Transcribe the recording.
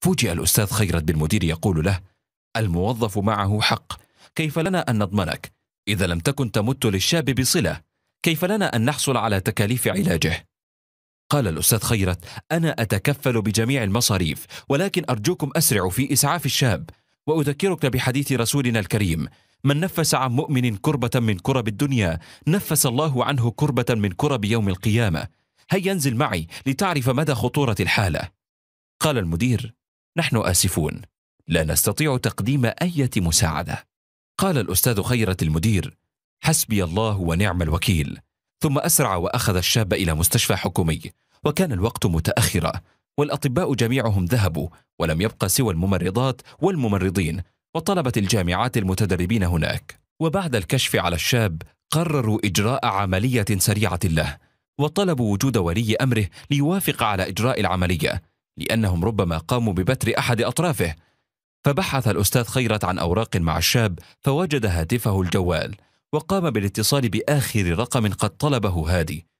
فوجئ الأستاذ خيرت بالمدير يقول له الموظف معه حق كيف لنا أن نضمنك إذا لم تكن تمت للشاب بصلة كيف لنا أن نحصل على تكاليف علاجه قال الأستاذ خيرت أنا أتكفل بجميع المصاريف ولكن أرجوكم أسرعوا في إسعاف الشاب وأذكرك بحديث رسولنا الكريم من نفس عن مؤمن كربة من كرب الدنيا نفس الله عنه كربة من كرب يوم القيامة هيا انزل معي لتعرف مدى خطورة الحالة قال المدير نحن آسفون لا نستطيع تقديم أي مساعدة قال الأستاذ خيرة المدير حسبي الله ونعم الوكيل ثم أسرع وأخذ الشاب إلى مستشفى حكومي وكان الوقت متأخرا والأطباء جميعهم ذهبوا ولم يبقى سوى الممرضات والممرضين وطلبة الجامعات المتدربين هناك وبعد الكشف على الشاب قرروا إجراء عملية سريعة له وطلبوا وجود ولي أمره ليوافق على إجراء العملية لأنهم ربما قاموا ببتر أحد أطرافه فبحث الأستاذ خيرت عن أوراق مع الشاب فوجد هاتفه الجوال وقام بالاتصال بآخر رقم قد طلبه هادي